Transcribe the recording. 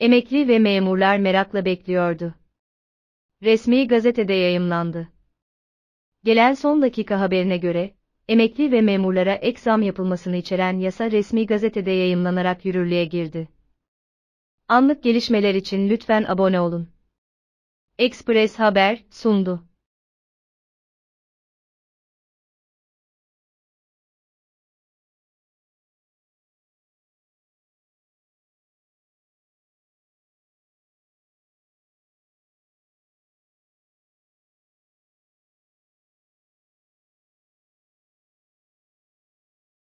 emekli ve memurlar merakla bekliyordu. Resmi gazetede yayımlandı. Gelen son dakika haberine göre, emekli ve memurlara ek zam yapılmasını içeren yasa resmi gazetede yayımlanarak yürürlüğe girdi. Anlık gelişmeler için lütfen abone olun. Express Haber sundu.